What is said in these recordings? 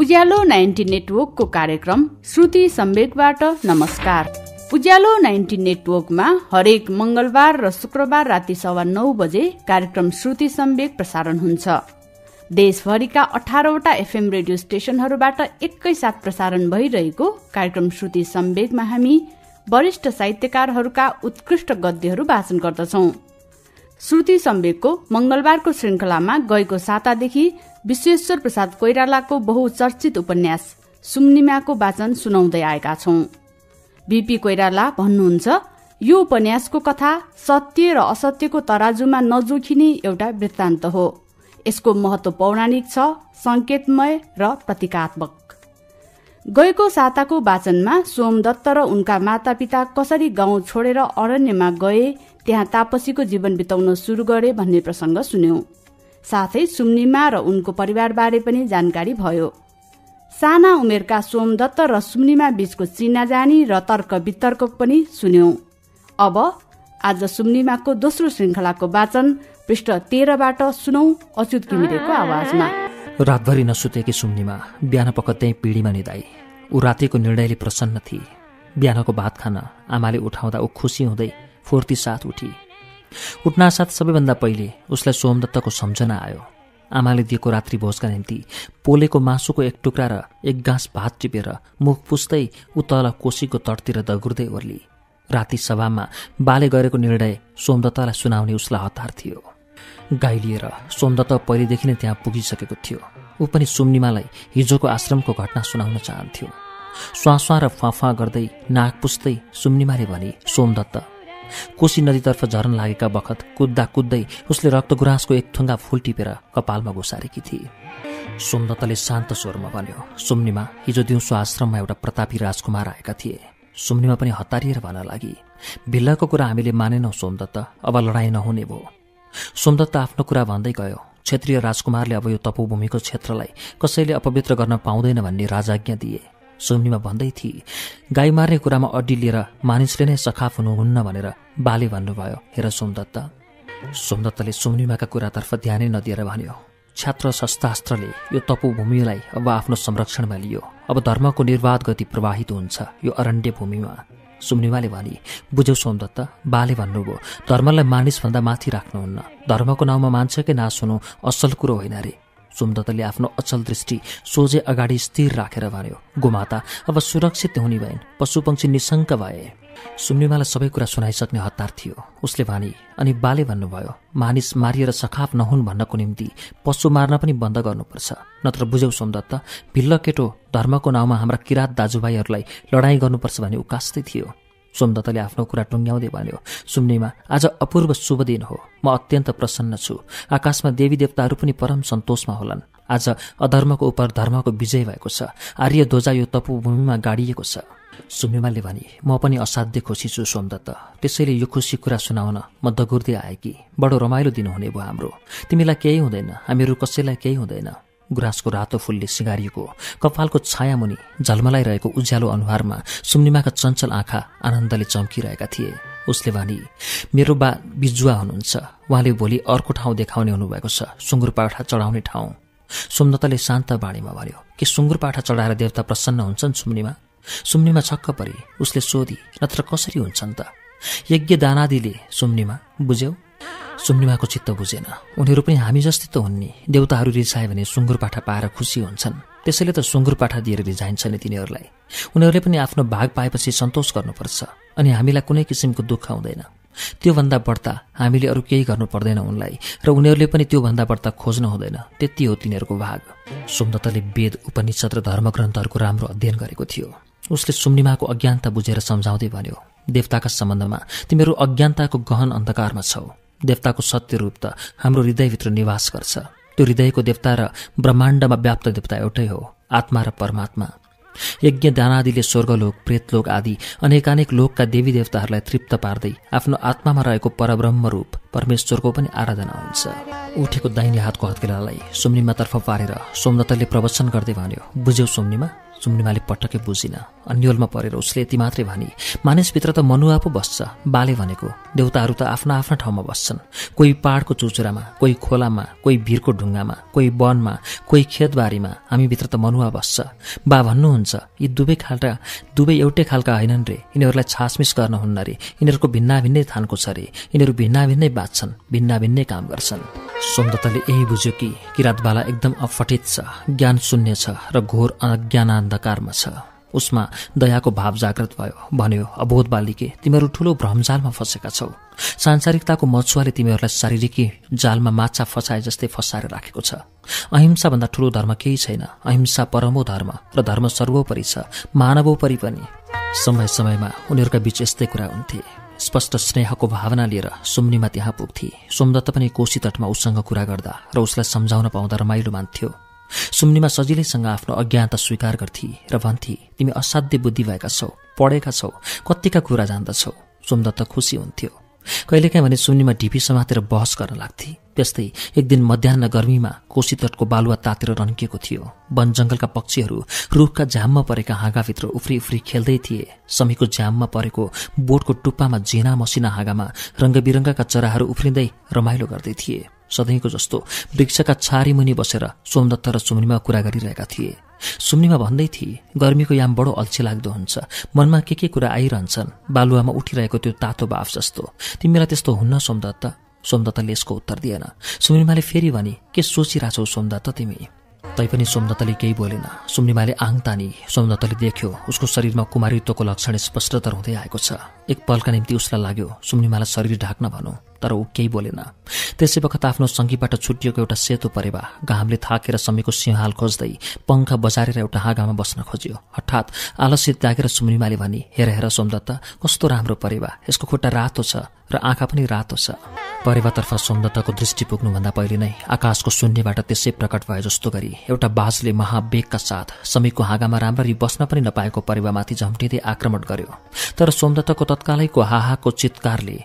उज्यालो ninety नेटवर्कको कार्यक्रम श्रुति सम्वेकबाट नमस्कार उज्यालो नाइन्टी नेटवर्कमा हरेक मंगलबार र शुक्रबार राति सवा नौ बजे कार्यक्रम श्रुति सम्वेक प्रसारण हुन्छ देशभरिका अठारवटा एफएम रेडियो स्टेशनहरूबाट एकैसाथ प्रसारण भइरहेको कार्यक्रम श्रुति सम्वेकमा हामी वरिष्ठ साहित्यकारहरूका उत्कृष्ट गद्यहरू वाचन गर्दछौं श्रुति सम्वेकको मंगलबारको श्रृंखलामा गएको सातादेखि विश्वेश्वर प्रसाद कोइरालाको बहुचर्चित उपन्यास सुम्निमाको वाचन सुनाउँदै आएका छौं बीपी कोइराला भन्नुहुन्छ यो उपन्यासको कथा सत्य र असत्यको तराजुमा नजोखिने एउटा वृत्तान्त हो यसको महत्व पौराणिक छ संकेतमय र प्रतीकात्मक गएको साताको वाचनमा सोमदत्त र उनका मातापिता कसरी गाउँ छोडेर अरण्यमा गए त्यहाँ तापसीको जीवन बिताउन सुरु गरे भन्ने प्रसंग सुन्यौं साथै सुम्निमा र उनको परिवारबारे पनि जानकारी भयो साना उमेरका सोमदत्त र सुम्निमा बीचको चिनाजानी र तर्क वितर्क पनि सुन्यौं अब आज सुम्निमाको दोस्रो श्रृङ्खलाको वाचन पृष्ठ तेह्रबाट सुनौ अच्युत किमिरेको आवाजमा रातभरि नसुतेकी सुम्निमा बिहान पकत्तै पिँढीमा निदाई ऊ रातिको निर्णयले प्रसन्न थिए बिहानको भात खान आमाले उठाउँदा ऊ खुसी हुँदै फुर्ती साथ उठी उठ्नासाथ सबैभन्दा पहिले उसलाई सोमदत्तको सम्झना आयो आमाले दिएको रात्रिभोजका निम्ति पोलेको मासुको एक टुक्रा र एक गाँस भात टिपेर मुख पुस्दै ऊ कोसीको तटतिर दगुर्दै ओर्ली राति सभामा बाले गरेको निर्णय सोमदत्तलाई सुनाउने उसलाई हतार थियो गाई लिएर सोमदत्त पहिलेदेखि नै त्यहाँ पुगिसकेको थियो ऊ पनि सुम्निमालाई हिजोको आश्रमको घटना सुनाउन चाहन्थ्यो स्वाँ र फाँफाँ गर्दै नाक पुस्दै सुम्निमाले भने सोमदत्त कोशी नदीतर्फ झरन लागेका बखत कुद्दा कुद्दै उसले गुराँसको एक थुङ्गा फुल टिपेर कपालमा घुसारेकी थिए सोमदत्तले शान्त स्वरमा भन्यो सुम्निमा हिजो दिउँसो आश्रममा एउटा प्रतापी राजकुमार आएका थिए सुम्निमा पनि हतारिएर भन्न लागि भिल्लाको कुरा हामीले मानेनौ सोमदत्त अब लडाईँ नहुने भयो सोमदत्त आफ्नो कुरा भन्दै गयो क्षेत्रीय राजकुमारले अब यो तपोभूमिको क्षेत्रलाई कसैले अपवित्र गर्न पाउँदैन भन्ने राजाज्ञा दिए सुम्नीमा भन्दै थिए गाई मार्ने कुरामा अड्डी लिएर मानिसले नै सखाफ हुनुहुन्न भनेर बाले भन्नुभयो हेर सोमदत्त सोमदत्तले सुम्निमाका कुरातर्फ ध्यानै नदिएर भन्यो छात्र शस्त्रास्त्रले यो तपोभूमिलाई अब आफ्नो संरक्षणमा लियो अब धर्मको निर्वाध गति प्रवाहित हुन्छ यो अरण्य भूमिमा सुम्निमाले भने बुझ्यौ सोमदत्त बाले भन्नुभयो धर्मलाई मानिसभन्दा माथि राख्नुहुन्न धर्मको नाउँमा मान्छेकै नाश हुनु असल कुरो होइन रे सुमदत्तले आफ्नो अचल दृष्टि सोझे अगाडि स्थिर राखेर भन्यो गोमाता अब सुरक्षित हुने भएन पशुपक्षी निशङ्क भए सुम्निमालाई सबै कुरा सुनाइसक्ने हतार थियो उसले भने अनि बाले भन्नुभयो मानिस मारिएर सखाफ नहुन् भन्नको निम्ति पशु मार्न पनि बन्द गर्नुपर्छ नत्र बुझ्यौ सोमदत्त भिल्ल केटो धर्मको नाउँमा हाम्रा किराँत दाजुभाइहरूलाई लडाईँ गर्नुपर्छ भन्ने उकास्तै थियो सोमदत्तले आफ्नो कुरा टुङ्ग्याउँदै भन्यो सुम्नीमा आज अपूर्व शुभ दिन हो म अत्यन्त प्रसन्न छु आकाशमा देवी देवताहरू पनि परम सन्तोषमा होलान् आज अधर्मको उप धर्मको विजय भएको छ आर्य ध्वजा यो तपोभूमिमा गाडिएको छ सुम्निमाले भने म पनि असाध्य खुसी छु सोमदत्त त्यसैले यो खुसी कुरा सुनाउन म दगुर्दै आएँ कि बडो रमाइलो दिन हुने भयो हाम्रो तिमीलाई केही हुँदैन हामीहरू कसैलाई केही हुँदैन गुराँसको रातो फुलले सिँगारिएको कपालको छायामुनि झलमलाइरहेको उज्यालो अनुहारमा सुम्निमाका चञ्चल आँखा आनन्दले चम्किरहेका थिए उसले भने मेरो बा बिजुवा हुनुहुन्छ उहाँले भोलि अर्को ठाउँ देखाउने हुनुभएको छ सुँगुर चढाउने ठाउँ सुम्नताले शान्त बाणीमा भन्यो कि सुँगुर चढाएर देवता प्रसन्न हुन्छन् सुम्निमा सुम्निमा छक्क परी उसले सोधी नत्र कसरी हुन्छन् त यज्ञ दानादिले सुम्निमा बुझ्यौ सुम्निमाको चित्त बुझेन उनीहरू पनि हामी जस्तै त हुन् नि देउताहरू रिसाए भने सुँगुर पाठा पाएर खुसी हुन्छन् त्यसैले त सुँगुर पाठा दिएर रिझाइन्छ नि तिनीहरूलाई उनीहरूले पनि आफ्नो भाग पाएपछि सन्तोष गर्नुपर्छ अनि हामीलाई कुनै किसिमको दुःख हुँदैन त्योभन्दा बढ्ता हामीले अरू केही गर्नु पर्दैन उनलाई र उनीहरूले पनि त्योभन्दा बढ्ता खोज्नु हुँदैन त्यति हो तिनीहरूको भाग सुन्दतले वेद उपनिषद र धर्मग्रन्थहरूको राम्रो अध्ययन गरेको थियो उसले सुम्निमाको अज्ञानता बुझेर सम्झाउँदै भन्यो देवताका सम्बन्धमा तिमीहरू अज्ञानताको गहन अन्धकारमा छौ देवताको सत्य रूप त हाम्रो हृदयभित्र निवास गर्छ त्यो हृदयको देवता र ब्रह्माण्डमा व्याप्त देवता एउटै हो आत्मा र परमात्मा यज्ञ दानादिले स्वर्गलोक प्रेतलोक आदि अनेकानेक लोकका देवी देवताहरूलाई तृप्त पार्दै आफ्नो आत्मामा रहेको परब्रह्म रूप परमेश्वरको पनि आराधना हुन्छ उठेको दाहिने हातको हत्केलालाई सुम्नीमातर्फ पारेर सोमदत्तले प्रवचन गर्दै भन्यो बुझ्यौ सुम्नीमा चुम्बिमाले पटक्कै बुझिन अन्यलमा परेर उसले यति मात्रै भने मानिसभित्र त मनुवा पो बस्छ बाले भनेको देउताहरू त आफ्ना आफ्ना ठाउँमा बस्छन् कोही पाहाडको चुचुरामा कोही खोलामा कोही भिरको ढुङ्गामा कोही वनमा कोही खेतबारीमा हामीभित्र त मनुवा बस्छ बा भन्नुहुन्छ यी दुवै खालका दुवै एउटै खालका होइनन् रे यिनीहरूलाई छासमिस गर्न हुन्न रे यिनीहरूको भिन्ना भिन्नै थानको छ रे यिनीहरू भिन्ना भिन्नै बाँच्छन् भिन्ना भिन्नै काम गर्छन् सुन्दरताले यही बुझ्यो कि किरातबाला एकदम अफटित छ ज्ञान शून्य छ र घोर अज्ञानान्द अन्धकारमा छ उसमा दयाको भाव जागृत भयो भन्यो अबोध बालिके तिमीहरू ठूलो भ्रमजालमा फँसेका छौ सांसारिकताको मछुवाले तिमीहरूलाई शारीरिकी जालमा माछा फसाए जस्तै फसाएर राखेको छ अहिंसाभन्दा ठूलो धर्म केही छैन अहिंसा परमो धर्म र धर्म सर्वोपरि छ मानवोपरि पनि समय समयमा उनीहरूका बीच यस्तै कुरा हुन्थे स्पष्ट स्नेहको भावना लिएर सुम्नीमा त्यहाँ पुग्थे सोमदत्त पनि कोशी तटमा उसँग कुरा गर्दा र उसलाई सम्झाउन पाउँदा रमाइलो मान्थ्यो सुम्निमा सजिलैसँग आफ्नो अज्ञानता स्वीकार गर्थे र भन्थे तिमी असाध्य बुद्धि भएका छौ पढेका छौ कतिका कुरा जान्दछौ त खुसी हुन्थ्यो कहिलेकाहीँ भने सुम्निमा ढिपी समातेर बहस गर्न लाग्थे त्यस्तै एक दिन मध्याह गर्मीमा कोशी तटको बालुवा तातेर रन्किएको थियो वन जङ्गलका पक्षीहरू रुखका झ्याममा परेका हाँगाभित्र उफ्री उफ्री खेल्दै थिए समीको झ्याममा परेको बोटको टुप्पामा झेना मसिना हाँगामा रङ्गबिरङ्गका चराहरू उफ्रिँदै रमाइलो गर्दै थिए सधैँको जस्तो वृक्षका छारीमुनि बसेर सोमदत्त र सुम्नीमा कुरा गरिरहेका थिए सुम्नीमा भन्दै थिए गर्मीको याम बडो अल्छी लाग्दो हुन्छ मनमा के के कुरा आइरहन्छन् बालुवामा उठिरहेको त्यो तातो बाफ जस्तो तिमीलाई त्यस्तो हुन्न सोमदत्त सोमदत्तले यसको उत्तर दिएन सुम्निमाले फेरि भने के सोचिरहेछौ सोमदत्त तिमी तैपनि सोमदत्तले केही बोलेन सुम्निमाले आङ तानी सोमदत्तले देख्यो उसको शरीरमा कुमारीत्वको लक्षण स्पष्टतर हुँदै आएको छ एक पलका निम्ति उसलाई लाग्यो सुम्निमालाई शरीर ढाक्न भनौँ तर ऊ केही बोलेन त्यसै बखत आफ्नो सङ्गीबाट छुटिएको एउटा सेतो परेवा घामले थाकेर समीको सिंहाल खोज्दै पङ्खा बजारेर एउटा हाँगामा बस्न खोज्यो हठात आलस्य त्यागेर सुम्रिमाले भने हेर हेर सोमदत्त कस्तो राम्रो परेवा यसको खुट्टा रातो छ र आँखा पनि रातो छ परेवातर्फ सोमदत्तको दृष्टि पुग्नुभन्दा पहिले नै आकाशको शून्यबाट त्यसै प्रकट भयो जस्तो गरी एउटा बाजले महावेगका साथ समीको हाँगामा राम्ररी बस्न पनि नपाएको परेवामाथि झम्टिँदै आक्रमण गर्यो तर सोमदत्तको तत्कालैको हाहाको चितकारले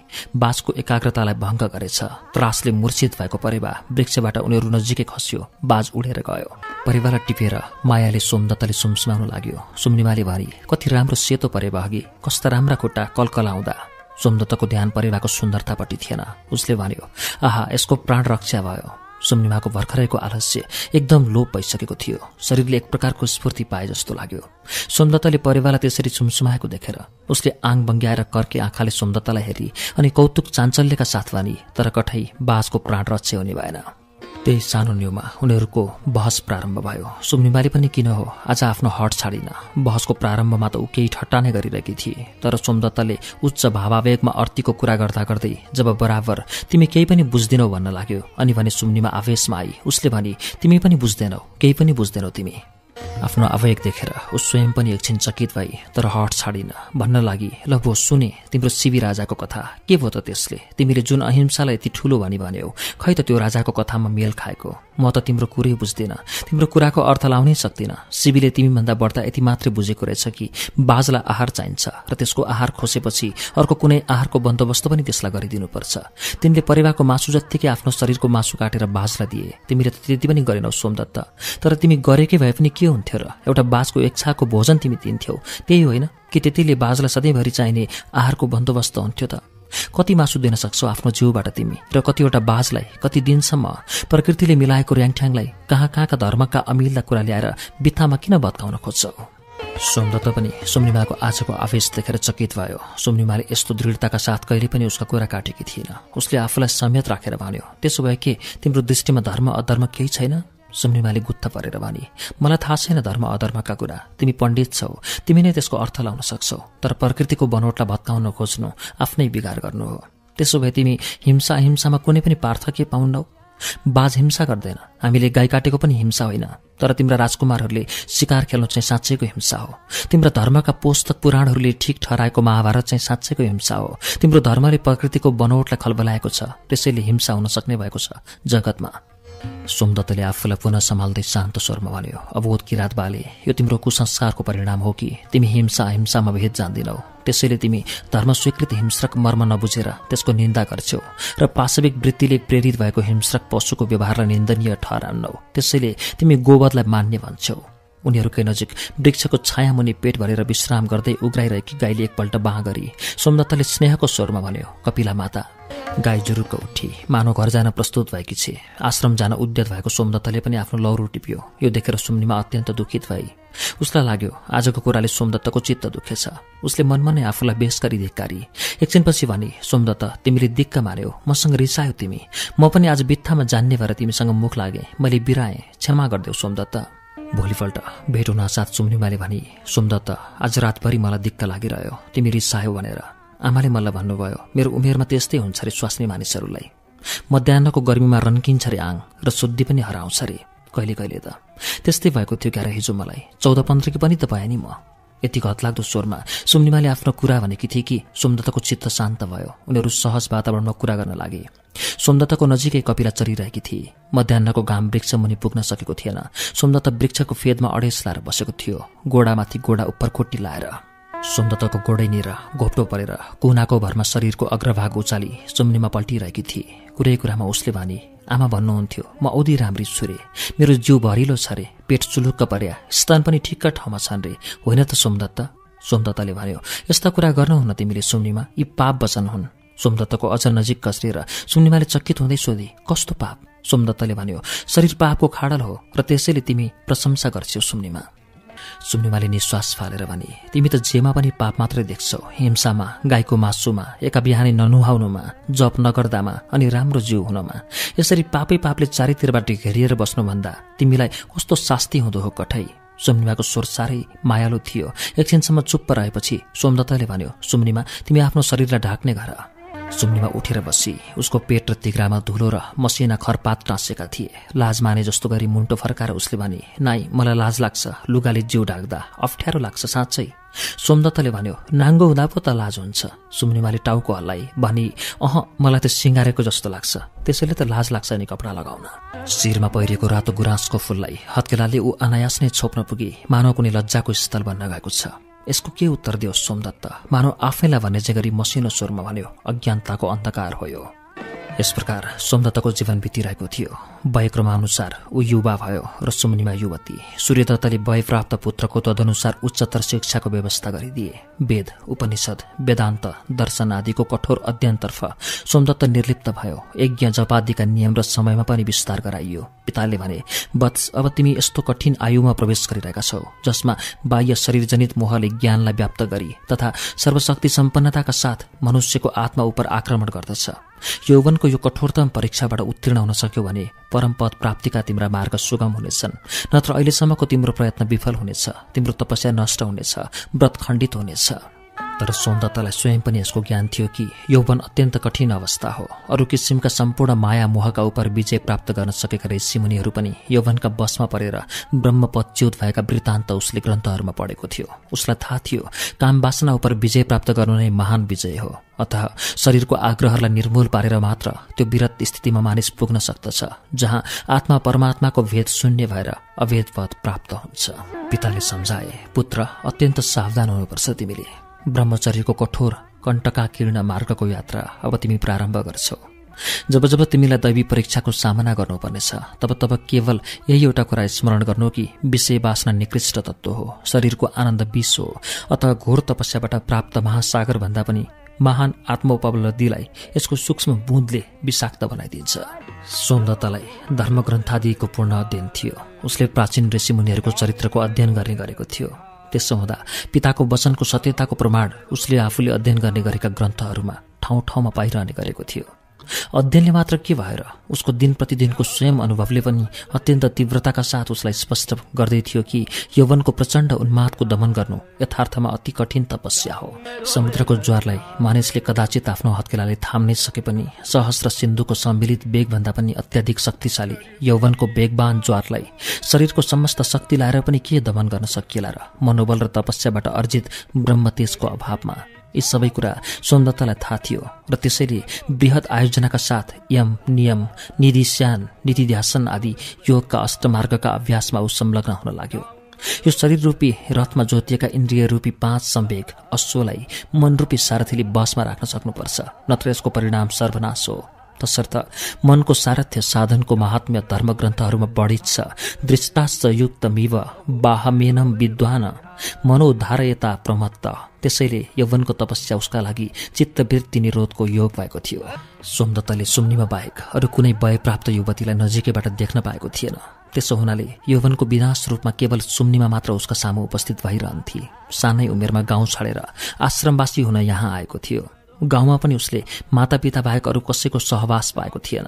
बाजको एकाग्रता कल्पनालाई भङ्ग गरेछ त्रासले मूर्छित भएको परेवा वृक्षबाट उनीहरू नजिकै खस्यो बाज उडेर गयो परेवालाई टिपेर मायाले सोमदत्तले सुमसुमाउन लाग्यो सुम्निमाले भरि कति राम्रो सेतो परेवा अघि कस्ता राम्रा खुट्टा आउँदा सोमदत्तको ध्यान परेवाको सुन्दरतापट्टि थिएन उसले भन्यो आहा यसको प्राण रक्षा भयो सुम्निमाको भर्खरैको आलस्य एकदम लोप भइसकेको थियो शरीरले एक प्रकारको स्फूर्ति पाए जस्तो लाग्यो सोमदत्तले परेवालाई त्यसरी छुमसुमाएको देखेर उसले आङ बङ्ग्याएर कर्के आँखाले सोमदत्तालाई हेरी अनि कौतुक चाञ्चल्यका साथ तर कठै बाँसको प्राण रक्ष हुने भएन त्यही सानो न्युमा उनीहरूको बहस प्रारम्भ भयो सुम्निमाले पनि किन हो आज आफ्नो हट छाडिन बहसको प्रारम्भमा त ऊ केही ठट्टा नै गरिरहेकी थिए तर सोमदत्तले उच्च भावावेगमा अर्तीको कुरा गर्दा गर्दै जब बराबर तिमी केही पनि बुझ्दैनौ भन्न लाग्यो अनि भने सुम्निमा आवेशमा आई उसले भने तिमी पनि बुझ्दैनौ केही पनि बुझ्दैनौ तिमी आफ्नो आवेग देखेर ऊ स्वयं पनि एकछिन चकित भई तर हट छाडिन भन्न लागि ल भो सुने तिम्रो शिवी राजाको कथा के भयो त त्यसले तिमीले जुन अहिंसालाई यति ठुलो भनी भन्यौ खै त त्यो राजाको कथामा मेल खाएको म त तिम्रो कुरै बुझ्दिनँ तिम्रो कुराको अर्थ लाउनै सक्दिनँ शिविले तिमीभन्दा बढ्दा यति मात्रै बुझेको रहेछ कि बाजलाई आहार चाहिन्छ र त्यसको आहार खोसेपछि अर्को कुनै आहारको बन्दोबस्त पनि त्यसलाई गरिदिनुपर्छ तिमीले परिवारको मासु जत्तिकै आफ्नो शरीरको मासु काटेर बाजलाई दिए तिमीले त त्यति पनि गरेनौ सोमदत्त तर तिमी गरेकै भए पनि के हुन्थ्यो र एउटा बाजको इच्छाको भोजन तिमी दिन्थ्यौ त्यही होइन कि त्यतिले बाजलाई सधैँभरि चाहिने आहारको बन्दोबस्त हुन्थ्यो त कति मासु दिन सक्छौ आफ्नो जिउबाट तिमी र कतिवटा बाजलाई कति दिनसम्म प्रकृतिले मिलाएको ऱ्याङठ्याङलाई कहाँ कहाँका धर्मका अमिला कुरा ल्याएर बित्थामा किन भत्काउन खोज्छौ सोमदत्त पनि सोमनिमाको आजको आवेश देखेर चकित भयो सोमनिमाले यस्तो दृढताका साथ कहिले पनि उसका कुरा काटेकी थिएन उसले आफूलाई समेत राखेर भन्यो त्यसो भए के तिम्रो दृष्टिमा धर्म अधर्म केही छैन सुम्निमाले गुत्थ परेर भने मलाई थाहा छैन धर्म अधर्मका कुरा तिमी पण्डित छौ तिमी नै त्यसको अर्थ लाउन सक्छौ तर प्रकृतिको बनोटलाई भत्काउन खोज्नु आफ्नै बिगार गर्नु हो त्यसो भए तिमी हिंसा अहिंसामा कुनै पनि पार्थक्य पाउन्नौ बाज हिंसा गर्दैन हामीले गाई काटेको पनि हिंसा होइन तर तिम्रा राजकुमारहरूले शिकार खेल्नु चाहिँ साँच्चैको हिंसा हो तिम्रो धर्मका पुस्तक पुराणहरूले ठिक ठहराएको महाभारत चाहिँ साँच्चैको हिंसा हो तिम्रो धर्मले प्रकृतिको बनोटलाई खलबलाएको छ त्यसैले हिंसा हुन सक्ने भएको छ जगतमा सोमदत्तले आफूलाई पुनः सम्हाल्दै शान्त स्वरमा भन्यो अवोध किरात बाले यो तिम्रो कुसंस्कारको परिणाम हो कि तिमी हिंसा अहिंसामा भेद जान्दिनौ त्यसैले तिमी धर्मस्वीकृत हिंस्रक मर्म नबुझेर त्यसको निन्दा गर्छौ र पाशविक वृत्तिले प्रेरित भएको हिंस्रक पशुको व्यवहारलाई निन्दनीय ठहरान्नौ त्यसैले तिमी गोवधलाई मान्ने भन्छौ उनीहरूकै नजिक वृक्षको छायामुनि पेट भरेर विश्राम गर्दै उग्राइरहेकी गाईले एकपल्ट बाँ गरी सोमदत्तले स्नेहको स्वरमा भन्यो कपिला माता गाई जुरुक्क उठी मानव घर जान प्रस्तुत भएकी छे आश्रम जान उद्यत भएको सोमदत्तले पनि आफ्नो लौरो टिप्यो यो देखेर सुम्नीमा अत्यन्त दुखित भई उसलाई लाग्यो आजको कुराले सोमदत्तको चित्त दुखेछ उसले मनमा नै आफूलाई बेस गरी धिक्कारी एकछिनपछि भने सोमदत्त तिमीले दिक्क मार्यो मसँग रिसायो तिमी म पनि आज बित्थामा जान्ने भएर तिमीसँग मुख लागे मैले बिराएँ क्षमा गरिदेऊ सोमदत्त भोलिपल्ट भेट हुन साथ सुम्निमाले भने सोमदत्त आज रातभरि मलाई दिक्क लागिरह्यो तिमी रिसायो भनेर आमाले मलाई भन्नुभयो मेरो उमेरमा त्यस्तै हुन्छ अरे स्वास्नी मानिसहरूलाई मध्याहको गर्मीमा रन्किन्छ अरे आङ र शुद्धि पनि हराउँछ अरे कहिले कहिले त त्यस्तै भएको थियो क्यारे हिजो मलाई चौध पन्ध्रकी पनि त भएँ नि म यति घतलाग्दो स्वरमा सुम्निमाले आफ्नो कुरा भनेकी थिए कि सोमदत्तको चित्त शान्त भयो उनीहरू सहज वातावरणमा कुरा गर्न लागे सोमदत्तको नजिकै कपिला चरिरहेकी थिए मध्याहको घाम वृक्ष मुनि पुग्न सकेको थिएन सोमदत्त वृक्षको फेदमा अडेस लाएर बसेको थियो गोडामाथि गोडा उपर खोटी लाएर गोडै गोडैनिर घोप्टो परेर कुनाको भरमा शरीरको अग्रभाग उचाली सुम्नीमा पल्टिरहेकी थिए कुरै कुरामा उसले भने आमा भन्नुहुन्थ्यो म औधी राम्री छु मेरो जिउ भरिलो छ रे पेट चुलुक्क पर्या स्थान पनि ठिक्क ठाउँमा छन् रे होइन त सोमदत्त सोमदत्तले भन्यो यस्ता कुरा गर्नुहुन्न तिमीले सुम्निमा यी पाप वचन हुन् सोमदत्तको अझ नजिक कस्रेर सुम्निमाले चकित हुँदै सोधे कस्तो पाप सोमदत्तले भन्यो शरीर पापको खाडल हो र त्यसैले तिमी प्रशंसा गर्छौ सुम्निमा सुम्निमाले निश्वास फालेर भने तिमी त जेमा पनि पाप मात्रै देख्छौ हिंसामा गाईको मासुमा एका बिहानी ननुहाउनुमा जप नगर्दामा अनि राम्रो जिउ हुनुमा यसरी पापै पापले चारैतिरबाट घेरिएर बस्नुभन्दा तिमीलाई कस्तो शास्ति हुँदो हो कठै सुम्निमाको स्वर साह्रै मायालु थियो एकछिनसम्म चुप्प रहेपछि सोमदत्तले भन्यो सुम्निमा तिमी आफ्नो शरीरलाई ढाक्ने घर सुम्नीमा उठेर बसी उसको पेट र तिग्रामा धुलो र मसिना खरपात टाँसेका थिए लाज माने जस्तो गरी मुन्टो फर्काएर उसले भने नाइ मलाई लाज लाग्छ लुगाले जिउ ढाक्दा अप्ठ्यारो लाग्छ साँच्चै सोमदत्तले भन्यो नाङ्गो हुँदा पो त लाज हुन्छ सुम्निमाले टाउको हल्लाई भनी अह मलाई त सिँगारेको जस्तो लाग्छ त्यसैले त लाज लाग्छ नि कपडा लगाउन शिरमा पहिरिएको रातो गुराँसको फुललाई हत्केलाले ऊ अनायास नै छोप्न पुगी मानव कुनै लज्जाको स्थल भन्न गएको छ यसको के उत्तर दियो सोमदत्त मानव आफैलाई भने जे गरी मसिनो स्वरमा भन्यो अज्ञानताको अन्धकार हो यस प्रकार सोमदत्तको जीवन बितिरहेको थियो वयक्रमानुसार ऊ युवा भयो र सुम्निमा युवती सूर्यदत्तले वय प्राप्त पुत्रको तदनुसार उच्चतर शिक्षाको व्यवस्था गरिदिए वेद उपनिषद वेदान्त दर्शन आदिको कठोर अध्ययनतर्फ सोमदत्त निर्लिप्त भयो यज्ञ जपादिका नियम र समयमा पनि विस्तार गराइयो पिताले भने वत्स अब तिमी यस्तो कठिन आयुमा प्रवेश गरिरहेका छौ जसमा बाह्य शरीरजनित मोहले ज्ञानलाई व्याप्त गरी तथा सर्वशक्ति सम्पन्नताका साथ मनुष्यको आत्मा उप आक्रमण गर्दछ यौवनको यो कठोरतम परीक्षाबाट उत्तीर्ण हुन सक्यो भने परमपद प्राप्तिका तिम्रा मार्ग सुगम हुनेछन् नत्र अहिलेसम्मको तिम्रो प्रयत्न विफल हुनेछ तिम्रो तपस्या नष्ट हुनेछ व्रत खण्डित हुनेछ तर सौन्दतालाई स्वयं पनि यसको ज्ञान थियो कि यौवन अत्यन्त कठिन अवस्था हो अरू किसिमका सम्पूर्ण माया मोहका उप विजय प्राप्त गर्न सकेका ऋषिमुनिहरू पनि यौवनका बसमा परेर ब्रह्मपच्युत भएका वृत्तान्त उसले ग्रन्थहरूमा पढेको थियो उसलाई थाहा थियो काम बासना उप विजय प्राप्त गर्नु नै महान विजय हो अत शरीरको आग्रहलाई निर्मूल पारेर मात्र त्यो विरत स्थितिमा मानिस पुग्न सक्दछ जहाँ आत्मा परमात्माको भेद शून्य भएर अभेद पद प्राप्त हुन्छ पिताले सम्झाए पुत्र अत्यन्त सावधान हुनुपर्छ तिमीले ब्रह्मचर्यको कठोर कण्टका मार्गको यात्रा अब तिमी प्रारम्भ गर्छौ जब जब तिमीलाई दैवी परीक्षाको सामना गर्नुपर्नेछ तब तब केवल यही एउटा कुरा स्मरण गर्नु कि विषय बासना निकृष्ट तत्त्व हो शरीरको आनन्द विष हो अथवा घोर तपस्याबाट प्राप्त महासागरभन्दा पनि महान आत्मोपलब्धिलाई यसको सूक्ष्म बुँदले विषाक्त बनाइदिन्छ सुन्दतालाई धर्मग्रन्थादिको पूर्ण अध्ययन थियो उसले प्राचीन ऋषिमुनिहरूको चरित्रको अध्ययन गर्ने गरेको थियो त्यसो हुँदा पिताको वचनको सत्यताको प्रमाण उसले आफूले अध्ययन गर्ने गरेका ग्रन्थहरूमा ठाउँ ठाउँमा पाइरहने गरेको थियो अध्ययनले मात्र के भएर उसको दिन प्रतिदिनको स्वयं अनुभवले पनि अत्यन्त तीव्रताका साथ उसलाई स्पष्ट गर्दै थियो कि यौवनको प्रचण्ड उन्मादको दमन गर्नु यथार्थमा अति कठिन तपस्या हो समुद्रको ज्वारलाई मानिसले कदाचित आफ्नो हत्केलाले थाम्नै सके पनि सहस्र सिन्धुको सम्मिलित वेगभन्दा पनि अत्याधिक शक्तिशाली यौवनको वेगवान ज्वारलाई शरीरको समस्त शक्ति लाएर पनि के दमन गर्न सकिएला र मनोबल र तपस्याबाट अर्जित ब्रह्मतेजको अभावमा यी सबै कुरा सुन्दरतालाई थाहा थियो र त्यसैले वृहत आयोजनाका साथ यम नियम निधिस्यान निधिध्यासन आदि योगका अष्टमार्गका अभ्यासमा ऊ संलग्न हुन लाग्यो यो शरीर रूपी रथमा जोतिएका इन्द्रिय रूपी पाँच सम्वेक अश्वलाई मनरूपी सारथीले बसमा राख्न सक्नुपर्छ नत्र यसको परिणाम सर्वनाश हो तसर्थ मनको सारथ्य साधनको महात्म्य धर्मग्रन्थहरूमा वर्णित छ दृष्टाश्चयुक्त मिव बाहमेनम विद्वान मनोधारयता प्रमत्त त्यसैले यौवनको तपस्या उसका लागि चित्तवृत्ति निरोधको योग भएको थियो सोमदत्तले सुम्नीमा बाहेक अरू कुनै भयप्राप्त युवतीलाई नजिकैबाट देख्न पाएको थिएन त्यसो हुनाले यौवनको विनाश रूपमा केवल सुम्नीमा मात्र उसका सामु उपस्थित भइरहन्थे सानै उमेरमा गाउँ छाडेर आश्रमवासी हुन यहाँ आएको थियो गाउँमा पनि उसले मातापिता बाहेक अरू कसैको सहवास पाएको थिएन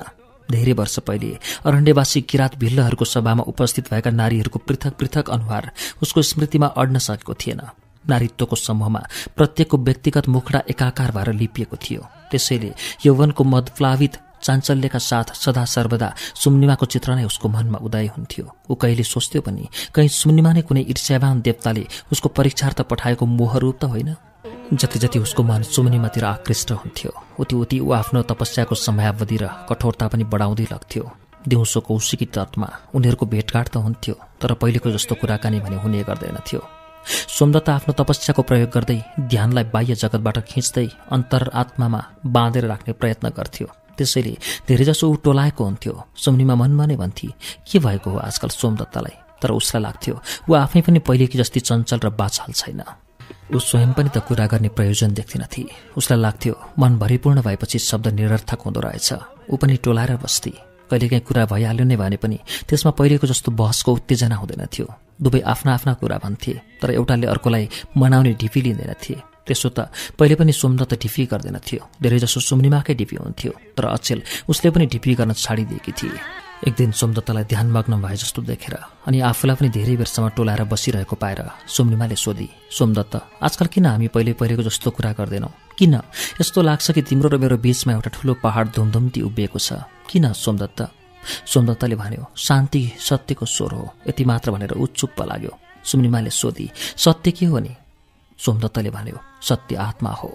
धेरै वर्ष पहिले अरण्यवासी किरात भिल्लहरूको सभामा उपस्थित भएका नारीहरूको पृथक पृथक अनुहार उसको स्मृतिमा अड्न सकेको थिएन नारीत्वको समूहमा प्रत्येकको व्यक्तिगत मुखडा एकाकार भएर लिपिएको थियो त्यसैले यौवनको मदप्लावित चाञ्चल्यका साथ सदा सर्वदा सुम्निमाको चित्र नै उसको मनमा उदय हुन्थ्यो ऊ कहिले सोच्थ्यो पनि कहीँ सुम्निमा नै कुनै ईर्ष्यावान देवताले उसको परीक्षार्थ पठाएको मोहरूप त होइन जति जति उसको मन सुम्निमातिर आकृष्ट हुन्थ्यो उति उति ऊ आफ्नो तपस्याको समयावधि र कठोरता पनि बढाउँदै लाग्थ्यो दिउँसो उसिकी तटमा उनीहरूको भेटघाट त हुन्थ्यो तर पहिलेको जस्तो कुराकानी भने हुने गर्दैनथ्यो सोमदत्त आफ्नो तपस्याको प्रयोग गर्दै ध्यानलाई बाह्य जगतबाट खिच्दै अन्तरआत्मामा बाँधेर राख्ने प्रयत्न गर्थ्यो त्यसैले धेरैजसो ऊ टोलाएको हुन्थ्यो सुम्नीमा मनमा नै भन्थे के भएको हो आजकल सोमदत्तलाई तर उसलाई लाग्थ्यो ऊ आफै पनि पहिलेकी जस्तै चञ्चल र बाछाल छैन ऊ स्वयं पनि त कुरा गर्ने प्रयोजन देख्दिनथे उसलाई लाग्थ्यो मन भरिपूर्ण भएपछि शब्द निरर्थक हुँदो रहेछ ऊ पनि टोलाएर बस्थे कहिलेकाहीँ कुरा भइहाल्यो नै भने पनि त्यसमा पहिलेको जस्तो बहसको उत्तेजना हुँदैनथ्यो दुवै आफ्ना आफ्ना कुरा भन्थे तर एउटाले अर्कोलाई मनाउने ढिपी लिँदैन थिए त्यसो त पहिले पनि सुम्न त ढिपी गर्दैनथ्यो थियो धेरैजसो सुम्निमाकै ढिपी हुन्थ्यो तर अचेल उसले पनि ढिपी गर्न छाडिदिएकी थिए एक दिन सोमदत्तलाई ध्यानमग्न भए जस्तो देखेर अनि आफूलाई पनि धेरै बेरसम्म टोलाएर बसिरहेको पाएर सुम्निमाले सोधी सोमदत्त आजकल किन हामी पहिले पहिलेको जस्तो कुरा गर्दैनौँ किन यस्तो लाग्छ कि तिम्रो र मेरो बीचमा एउटा ठुलो पहाड धुमधुम्ती उभिएको छ किन सोमदत्त सोमदत्तले भन्यो शान्ति सत्यको स्वर हो यति मात्र भनेर उत्सुक लाग्यो सुम्निमाले सोधी सत्य के हो नि सोमदत्तले भन्यो सत्य आत्मा हो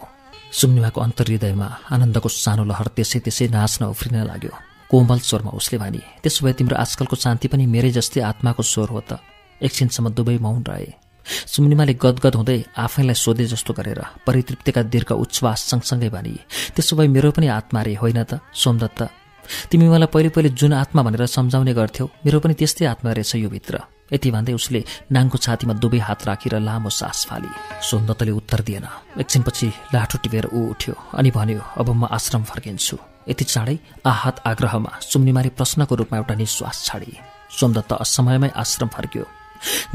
सुम्निमाको अन्तर्हृदयमा आनन्दको सानो लहर त्यसै त्यसै नाच्न उफ्रिन लाग्यो कोमल स्वरमा उसले भने त्यसो भए तिम्रो आजकलको शान्ति पनि मेरै जस्तै आत्माको स्वर हो त एकछिनसम्म दुवै मौन रहे सुम्निमाले गदगद हुँदै आफैलाई सोधे जस्तो गरेर परितृप्तिका दीर्घ उच्छ्वास सँगसँगै भनी त्यसो भए मेरो पनि आत्मा रे होइन त सोमदत्त तिमी मलाई पहिले पहिले जुन आत्मा भनेर सम्झाउने गर्थ्यौ मेरो पनि त्यस्तै आत्मा रहेछ यो भित्र यति भन्दै उसले नाङको छातीमा दुवै हात राखेर लामो सास फाली सोन्दतले उत्तर दिएन एकछिनपछि लाठो टिपेर ऊ उठ्यो अनि भन्यो अब म आश्रम फर्किन्छु यति चाँडै आहत आग्रहमा सुम्निमारी प्रश्नको रूपमा एउटा निश्वास छाडे सोमदत्त असमयमै आश्रम फर्क्यो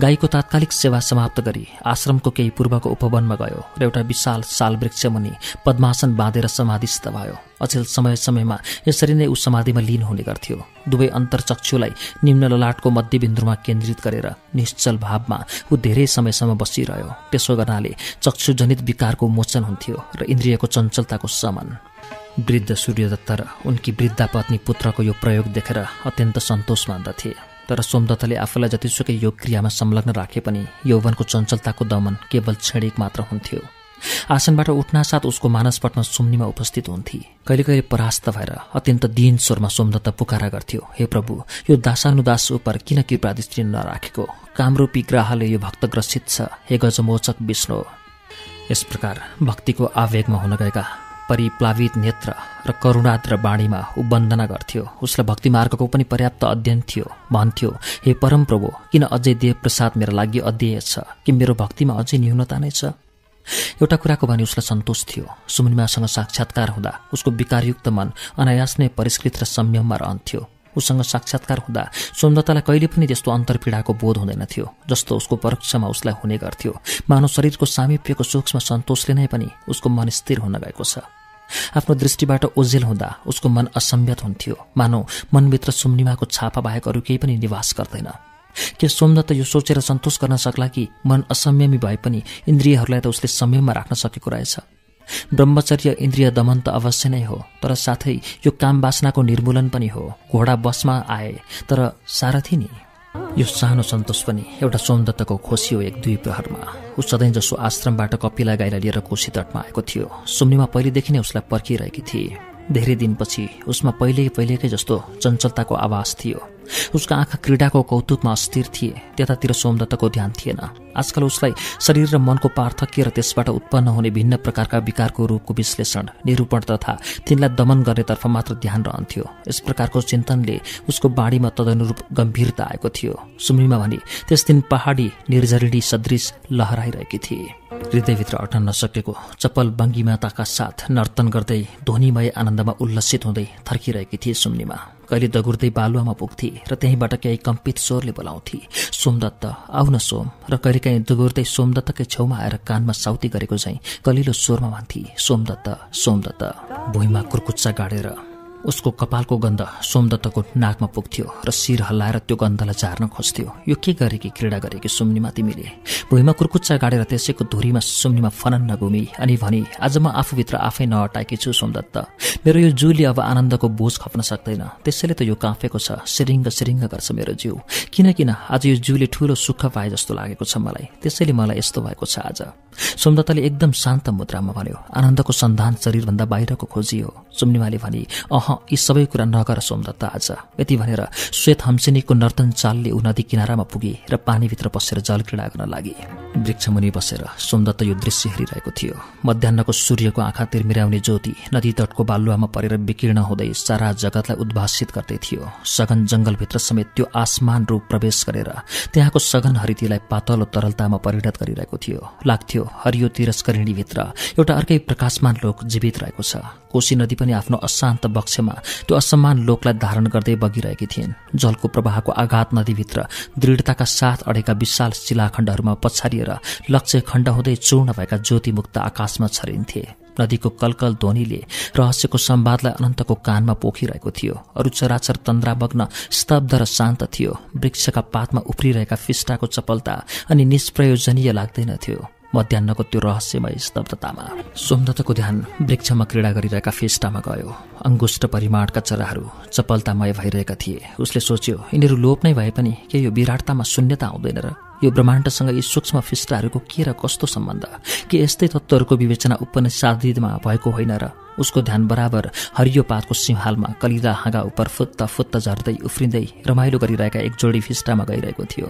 गाईको तात्कालिक सेवा समाप्त गरी आश्रमको केही पूर्वको उपवनमा गयो र एउटा विशाल साल वृक्षमुनि पद्मासन बाँधेर समाधिस्थ भयो अचेल समय समयमा यसरी नै ऊ समाधिमा लीन हुने गर्थ्यो दुवै अन्तरचक्षुलाई निम्न ललाटको मध्यबिन्दुमा केन्द्रित गरेर निश्चल भावमा ऊ धेरै समयसम्म बसिरह्यो त्यसो गर्नाले चक्षुजनित विकारको मोचन हुन्थ्यो र इन्द्रियको चञ्चलताको समन वृद्ध सूर्यदत्त र उनकी वृद्धा पत्नी पुत्रको यो प्रयोग देखेर अत्यन्त सन्तोष मान्दथे तर सोमदत्तले आफूलाई जतिसुकै योगक्रियामा क्रियामा संलग्न राखे पनि यौवनको चञ्चलताको दमन केवल क्षणिक मात्र हुन्थ्यो आसनबाट उठ्नासाथ उसको मानसपटमा सुम्नीमा उपस्थित हुन्थे कहिले कहिले परास्त भएर अत्यन्त दीन स्वरमा सोमदत्त पुकारा गर्थ्यो हे प्रभु यो दासानुदास उपर किन कृपा दृष्टि नराखेको कामरूपी ग्राहले यो भक्त ग्रसित छ हे गजमोचक विष्णु यस प्रकार भक्तिको आवेगमा हुन गएका परिप्लावित नेत्र र करुणाद्र बाणीमा ऊ वन्दना गर्थ्यो उसलाई भक्तिमार्गको पनि पर्याप्त अध्ययन थियो भन्थ्यो हे परम प्रभु किन अझै देवप्रसाद मेरा लागि अध्येय छ कि मेरो भक्तिमा अझै न्यूनता नै छ एउटा कुराको भने उसलाई सन्तोष थियो सुमनिमासँग साक्षात्कार हुँदा उसको विकारयुक्त मन अनायास नै परिष्कृत र संयममा रहन्थ्यो उसँग साक्षात्कार हुँदा सुन्दरतालाई कहिले पनि त्यस्तो अन्तर्पीडाको बोध हुँदैन थियो जस्तो उसको परोक्षमा उसलाई हुने गर्थ्यो मानव शरीरको सामिप्यको सूक्ष्म सन्तोषले नै पनि उसको मन स्थिर हुन गएको छ आफ्नो दृष्टिबाट ओझेल हुँदा उसको मन असम्यत हुन्थ्यो मानौ मनभित्र सुम्निमाको छापा बाहेक अरू केही पनि निवास गर्दैन के त यो सोचेर सन्तोष गर्न सक्ला कि मन असंयमी भए पनि इन्द्रियहरूलाई त उसले संयममा राख्न सकेको रहेछ ब्रह्मचर्य इन्द्रिय दमन त अवश्य नै हो तर साथै यो काम बासनाको निर्मूलन पनि हो घोडा बसमा आए तर सारथी नि यो सानो सन्तोष पनि एउटा सौन्दर्यको खोसी हो एक दुई प्रहरमा ऊ सधैँ जसो आश्रमबाट कपिला गाईलाई लिएर कोसी तटमा आएको थियो सुम्निमा पहिलेदेखि नै उसलाई पर्खिरहेकी थिए धेरै दिनपछि उसमा पहिले पहिलेकै जस्तो चञ्चलताको आवाज थियो उसको आँखा क्रीडाको कौतुकमा अस्थिर थिए त्यतातिर सोमदत्तको ध्यान थिएन आजकल उसलाई शरीर र मनको पार्थक्य र त्यसबाट उत्पन्न हुने भिन्न प्रकारका विकारको रूपको विश्लेषण निरूपण तथा तिनलाई दमन गर्नेतर्फ मात्र ध्यान रहन्थ्यो यस प्रकारको चिन्तनले उसको बाढ़ीमा तदनुरूप गम्भीरता आएको थियो सुमीमा भने त्यस दिन पहाडी निर्झरडी सदृश लहराइरहेकी थिए हृदयभित्र अट्न नसकेको चप्पल बङ्गीमाताका साथ नर्तन गर्दै ध्वनिमय आनन्दमा उल्लसित हुँदै थर्किरहेकी थिए सुम्नीमा कहिले दगुर्दै बालुवामा पुग्थे र त्यहीँबाट केही कम्पित स्वरले बोलाउँथे सोमदत्त आउन सोम र कहिले निकै दुगुर्दै सोमदत्तकै छेउमा आएर कानमा साउती गरेको झैँ कलिलो स्वरमा भन्थे सोमदत्त सोमदत्त भुइँमा कुर्कुच्चा गाडेर उसको कपालको गन्ध सोमदत्तको नाकमा पुग्थ्यो र शिर हल्लाएर त्यो गन्धलाई झार्न खोज्थ्यो यो के गरेकी क्रीडा गरेकी सुम्निमा तिमीले भुइँमा कुर्कुच्चा गाडेर त्यसैको धुरीमा सुम्निमा फनन्न घुमी अनि भनी आज म आफूभित्र आफै नअटाएकी छु सोमदत्त मेरो यो जुले अब आनन्दको बोझ खप्न सक्दैन त्यसैले त यो काँफेको छ सिरिङ्ग सिरिङ्ग गर्छ मेरो जिउ किनकिन आज यो जिउले ठूलो सुख पाए जस्तो लागेको छ मलाई त्यसैले मलाई यस्तो भएको छ आज सोमदत्तले एकदम शान्त मुद्रामा भन्यो आनन्दको सन्धान शरीरभन्दा बाहिरको खोजी हो सुम्निमाले भनी अह यी सबै कुरा नगर सोमदत्त आज यति भनेर श्वेत हम्सिनीको नर्तन चालले ऊ नदी किनारामा पुगे र पानीभित्र पसेर जल क्रीडा गर्न लागे वृक्षमुनि बसेर सोमदत्त यो दृश्य हेरिरहेको थियो मध्याहको सूर्यको आँखा तिर्मिराउने ज्योति नदी तटको बालुवामा परेर विकीर्ण हुँदै सारा जगतलाई उद्भासित गर्दै थियो सघन जङ्गलभित्र समेत त्यो आसमान रूप प्रवेश गरेर त्यहाँको सघन हरितीलाई पातलो तरलतामा परिणत गरिरहेको थियो लाग्थ्यो हरियो तिरस्करिणीभित्र एउटा अर्कै प्रकाशमान लोक जीवित रहेको छ कोशी नदी पनि आफ्नो अशान्त बक्स पक्षमा त्यो असम्मान लोकलाई धारण गर्दै बगिरहेकी थिइन् जलको प्रवाहको आघात नदीभित्र दृढताका साथ अडेका विशाल शिलाखण्डहरूमा पछारिएर लक्ष्य खण्ड हुँदै चूर्ण भएका ज्योतिमुक्त आकाशमा छरिन्थे नदीको कलकल ध्वनिले रहस्यको सम्वादलाई अनन्तको कानमा पोखिरहेको थियो अरू चराचर तन्द्रा बग्न स्तब्ध र शान्त थियो वृक्षका पातमा उफ्रिरहेका फिस्टाको चपलता अनि निष्प्रयोजनीय लाग्दैनथ्यो मध्याहको त्यो रहस्यमय स्तब्धतामा सोमदत्तको ध्यान वृक्षमा क्रीडा गरिरहेका फेस्टामा गयो अङ्गुष्ट परिमाणका चराहरू चपलतामय भइरहेका थिए उसले सोच्यो यिनीहरू लोप नै भए पनि के यो विराटतामा शून्यता आउँदैन र यो ब्रह्माण्डसँग यी सूक्ष्म फिस्टाहरूको के र कस्तो सम्बन्ध के यस्तै तत्त्वहरूको विवेचना उपनिषादमा भएको होइन र उसको ध्यान बराबर हरियो पातको सिंहालमा कलिदा हाँगा उप फुत्त फुत्त झर्दै उफ्रिँदै रमाइलो गरिरहेका एक जोडी फिस्टामा गइरहेको थियो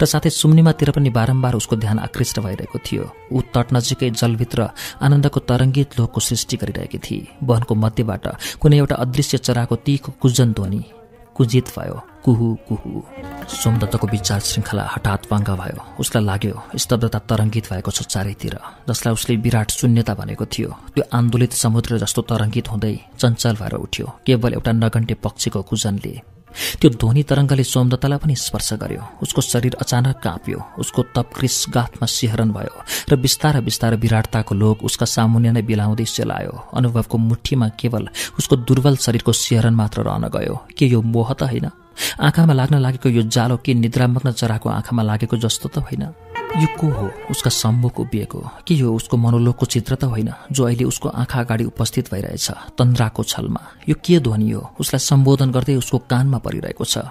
र साथै सुम्निमातिर पनि बारम्बार उसको ध्यान आकृष्ट भइरहेको थियो ऊ तट नजिकै जलभित्र आनन्दको तरङ्गित लोकको सृष्टि गरिरहेकी थिए वनको मध्यबाट कुनै एउटा अदृश्य चराको तीको कुजन ध्वनि कुजित भयो कुहु कुहु सोमदत्तको विचार श्रृङ्खला हठात वाङ्गा भयो उसलाई लाग्यो स्तब्धता तरङ्गित भएको छ चारैतिर जसलाई उसले विराट शून्यता भनेको थियो त्यो आन्दोलित समुद्र जस्तो तरङ्गित हुँदै चञ्चल भएर उठ्यो केवल एउटा नगन्टे पक्षीको कुजनले त्यो ध्वनि तरङ्गले सौन्दतालाई पनि स्पर्श गर्यो उसको शरीर अचानक काँप्यो उसको तपक्रिस गाथमा सिहरन भयो र बिस्तार बिस्तार विराटताको लोक उसका सामुन्य नै बिलाउँदै सेलायो अनुभवको मुठीमा केवल उसको दुर्बल शरीरको सिहरन मात्र रहन गयो के यो मोह त होइन आँखामा लाग्न लागेको यो जालो के निद्रामग्न चराको आँखामा लागेको जस्तो त होइन यो को हो उसका सम्भोको बिहेको के यो उसको मनोलोकको चित्र त होइन जो अहिले उसको आँखा अगाडि उपस्थित भइरहेछ तन्द्राको छलमा यो के ध्वनि हो उसलाई सम्बोधन गर्दै उसको कानमा परिरहेको छ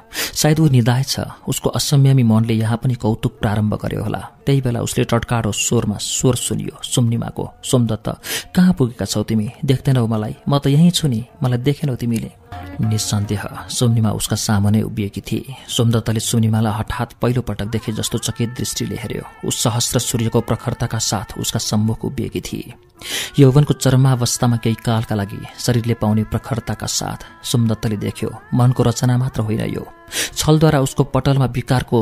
सायद ऊ निधाय छ उसको असम्यमी मनले यहाँ पनि कौतुक प्रारम्भ गर्यो होला त्यही बेला उसले टटकाडो स्वरमा स्वर सुनियो सुम्निमाको सोमदत्त कहाँ पुगेका छौ तिमी देख्दैनौ मलाई म त यहीँ छु नि मलाई देखेनौ तिमीले निसन्देह सुम्निमा उसका सामुने उभिएकी थिए सोमदत्तले सुनिमालाई हठात पहिलोपटक देखे जस्तो चकित दृष्टिले हेर्यो उस सहस्र सूर्यको प्रखरताका साथ उसका सम्मुख उभिएकी थिए यौवनको चरमावस्थामा केही कालका लागि शरीरले पाउने प्रखरताका साथ सोमदत्तले देख्यो मनको रचना मात्र होइन यो छलद्वारा उसको पटलमा विकारको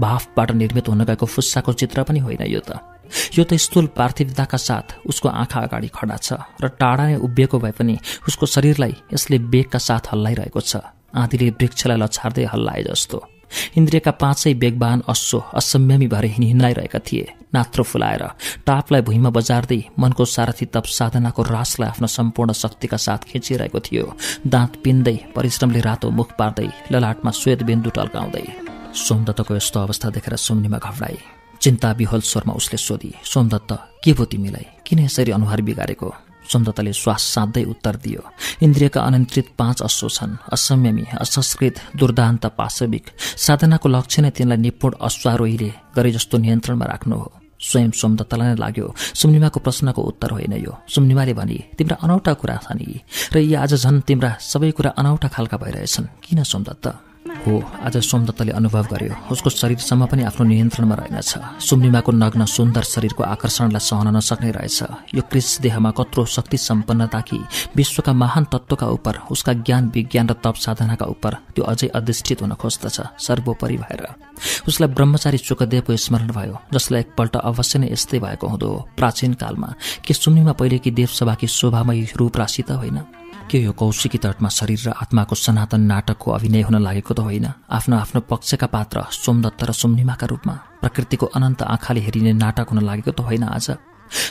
भाफबाट निर्मित हुन गएको फुस्साको चित्र पनि होइन यो त यो त स्थूल पार्थिवताका साथ उसको आँखा अगाडि खडा छ र टाढा नै उभिएको भए पनि उसको शरीरलाई यसले बेगका साथ हल्लाइरहेको छ आँधीले वृक्षलाई लछार्दै हल्लाए जस्तो इन्द्रियका पाँचै बेगवान अश्व असम्यमी भएर हिँडाइरहेका थिए नात्रो फुलाएर टापलाई भुइँमा बजार्दै मनको सारथी तप साधनाको रासलाई आफ्नो सम्पूर्ण शक्तिका साथ खिचिरहेको थियो दाँत पिन्दै परिश्रमले रातो मुख पार्दै ललाटमा श्वेत बिन्दु टल्काउँदै सोमदत्तको यस्तो अवस्था देखेर सुम्निमा घबराए चिन्ता बिहोल स्वरमा उसले सोधी सोमदत्त के भयो तिमीलाई किन यसरी अनुहार बिगारेको सोमदत्तले श्वास साँध्दै उत्तर दियो इन्द्रियका अनियन्त्रित पाँच अश्व छन् असंयमी असंस्कृत दुर्दान्त पाशविक साधनाको लक्ष्य नै तिनलाई निपुण अश्वारोहीले गरे जस्तो नियन्त्रणमा राख्नु हो स्वयं सोमदत्तलाई नै लाग्यो सुम्निमाको प्रश्नको उत्तर होइन यो सुम्निमाले भने तिम्रा अनौठा कुरा छन् यी र यी आज झन् तिम्रा सबै कुरा अनौठा खालका भइरहेछन् किन सोमदत्त हो आज सोमदत्तले अनुभव गर्यो उसको शरीरसम्म पनि आफ्नो नियन्त्रणमा रहेनछ सुम्निमाको नग्न सुन्दर शरीरको आकर्षणलाई सहन नसक्ने रहेछ यो क्रिस देहमा कत्रो शक्ति सम्पन्नता कि विश्वका महान तत्त्वका उप उसका ज्ञान विज्ञान र तप साधनाका उप त्यो अझै अधिष्ठित हुन खोज्दछ सर्वोपरि भएर उसलाई ब्रह्मचारी चुकदेवको स्मरण भयो जसलाई एकपल्ट अवश्य नै यस्तै भएको हुँदो प्राचीन कालमा के सुम्निमा पहिलेकी देवसभाकी शोभामय रूप राशि त होइन के यो कौशिकी तटमा शरीर र आत्माको सनातन नाटकको अभिनय हुन लागेको त होइन आफ्नो आफ्नो पक्षका पात्र सोमदत्त र सोमनिमाका रूपमा प्रकृतिको अनन्त आँखाले हेरिने नाटक हुन लागेको त होइन आज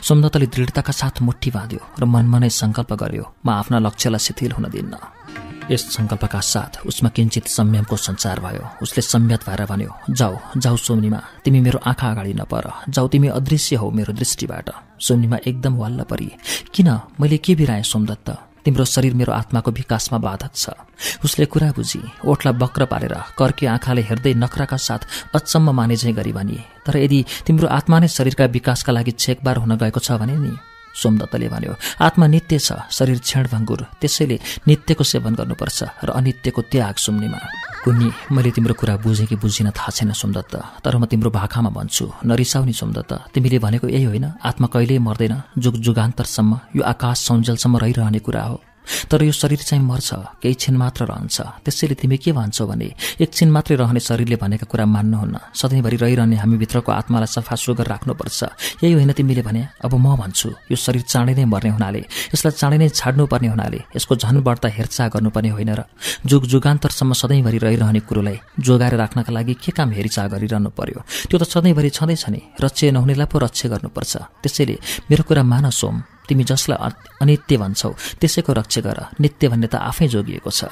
सोमदत्तले दृढताका साथ मुठी बाँध्यो र मनमनै सङ्कल्प गर्यो म आफ्ना लक्ष्यलाई शिथिल हुन दिन्न यस सङ्कल्पका साथ उसमा किञ्चित संयमको संसार भयो उसले संयत भएर भन्यो जाऊ जाऊ सोमनिमा तिमी मेरो आँखा अगाडि नपर जाऊ तिमी अदृश्य हौ मेरो दृष्टिबाट सोमनिमा एकदम वाल्ल परी किन मैले के बिराएँ सोमदत्त तिम्रो शरीर मेरो आत्माको विकासमा बाधक छ उसले कुरा बुझी ओठलाई बक्र पारेर कर्के आँखाले हेर्दै नखराका साथ अचम्म माने मानेझै गरी भनिए तर यदि तिम्रो आत्मा नै शरीरका विकासका लागि छेकबार हुन गएको छ भने नि सोमदत्तले भन्यो आत्मा नित्य छ शरीर क्षणभङ्गुर त्यसैले नित्यको सेवन गर्नुपर्छ र अनित्यको त्याग सुम्नेमा कुन्नी मैले तिम्रो कुरा बुझेँ कि बुझिन थाहा छैन सोमदत्त तर म तिम्रो भाकामा भन्छु नरिसाउने सोमदत्त तिमीले भनेको यही होइन आत्मा कहिल्यै मर्दैन जुग जुगान्तरसम्म यो आकाश सौन्जेलसम्म रहिरहने कुरा हो तर यो शरीर चाहिँ मर्छ केही क्षण मात्र रहन्छ त्यसैले तिमी के भन्छौ भने एकछिन मात्रै रहने शरीरले भनेका कुरा मान्नुहुन्न सधैँभरि रहिरहने हामीभित्रको आत्मालाई सफा सुगर राख्नुपर्छ यही होइन तिमीले भने अब म भन्छु यो शरीर चाँडै नै मर्ने हुनाले यसलाई चाँडै नै छाड्नुपर्ने हुनाले यसको झन बढ्ता हेरचाह गर्नुपर्ने होइन र जुग जुगान्तरसम्म सधैँभरि रहिरहने कुरोलाई जोगाएर राख्नका लागि के काम हेरचाह गरिरहनु पर्यो त्यो त सधैँभरि छँदैछ नि रक्ष नहुनेलाई पो रक्ष गर्नुपर्छ त्यसैले मेरो कुरा मान सोम तिमी जसलाई अनित्य भन्छौ त्यसैको रक्षा गर नित्य भन्ने त आफै जोगिएको छ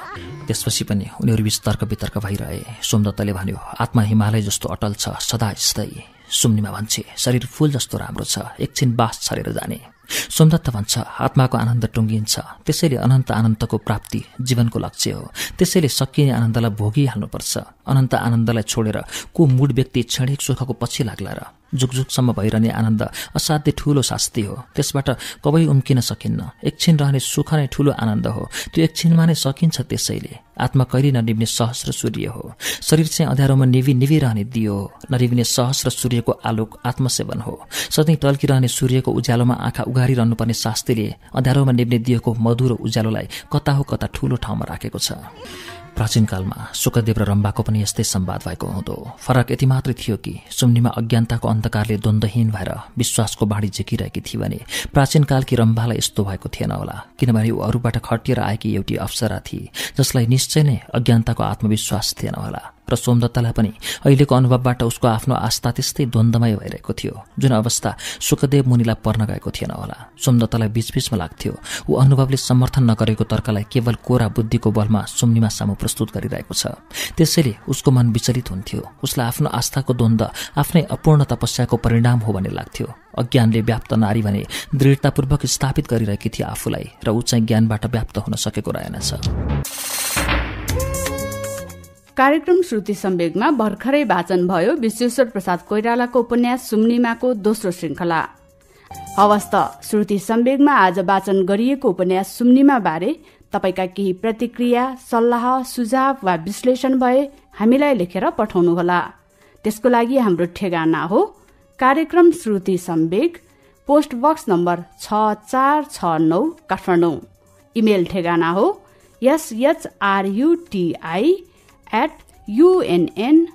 त्यसपछि पनि उनीहरूबीच तर्क वितर्क भइरहे सोमदत्तले भन्यो आत्मा हिमालय जस्तो अटल छ सदा स्थायी सुम्नीमा भन्छे शरीर फुल जस्तो राम्रो छ एकछिन बास छरेर जाने सोमदत्त भन्छ आत्माको आनन्द टुङ्गिन्छ त्यसैले अनन्त आनन्दको प्राप्ति जीवनको लक्ष्य हो त्यसैले सकिने आनन्दलाई भोगिहाल्नुपर्छ अनन्त आनन्दलाई छोडेर को मुड व्यक्ति क्षणिक सुखको पछि लाग्ला र जुगजुगसम्म भइरहने आनन्द असाध्य ठूलो शास्ति हो त्यसबाट कवै उम्किन सकिन्न एकछिन रहने सुख नै ठूलो आनन्द हो त्यो एकछिनमा नै सकिन्छ त्यसैले आत्मा कहिले ननिभ्ने सहस्र सूर्य हो शरीर चाहिँ अँध्यारोमा निभि निभिरहने दियो हो नरिभिने सहस्र सूर्यको आलोक आत्मसेवन हो सधैँ टल्किरहने सूर्यको उज्यालोमा आँखा उगा पर्ने शास्त्रीले अँध्यारोमा निम्ने दिएको मधुरो उज्यालोलाई कता हो कता ठूलो ठाउँमा राखेको छ प्राचीनकालमा सुखदेव र रम्बाको पनि यस्तै सम्वाद भएको हुँदो फरक यति मात्रै थियो कि सुम्नीमा अज्ञानताको अन्धकारले द्वन्द्वहीन भएर विश्वासको बाढ़ी झिकिरहेकी थियो भने प्राचीन प्राचीनकालकी रम्बालाई यस्तो भएको थिएन होला किनभने ऊ अरूबाट खटिएर आएकी एउटी अप्सरा थिए जसलाई निश्चय नै अज्ञानताको आत्मविश्वास थिएन होला र सोमदत्तालाई पनि अहिलेको अनुभवबाट उसको आफ्नो आस्था त्यस्तै द्वन्द्वमय भइरहेको थियो जुन अवस्था सुखदेव मुनिलाई पर्न गएको थिएन होला सोमदत्तालाई बीचबीचमा लाग्थ्यो ऊ अनुभवले समर्थन नगरेको तर्कलाई केवल कोरा बुद्धिको बलमा सुम्निमा सामु प्रस्तुत गरिरहेको छ त्यसैले उसको मन विचलित हुन्थ्यो उसलाई आफ्नो आस्थाको द्वन्द्व आफ्नै अपूर्ण तपस्याको परिणाम हो भन्ने लाग्थ्यो अज्ञानले व्याप्त नारी भने दृढतापूर्वक स्थापित गरिरहेकी थिए आफूलाई र ऊ चाहिँ ज्ञानबाट व्याप्त हुन सकेको रहेनछ कार्यक्रम श्रुति सम्वेगमा भर्खरै वाचन भयो विश्वेश्वर प्रसाद कोइरालाको उपन्यास सुम्निमाको दोस्रो श्रृंखला हवस् त श्रुति सम्वेगमा आज वाचन गरिएको उपन्यास सुम्निमा बारे तपाईँका केही प्रतिक्रिया सल्लाह सुझाव वा विश्लेषण भए हामीलाई लेखेर पठाउनुहोला त्यसको लागि हाम्रो ठेगाना हो कार्यक्रम Shruti Samveg post box number छ चार छ नौ काठमाडौँ इमेल ठेगाना हो एसएचआरयुटिआई at unn.com.np.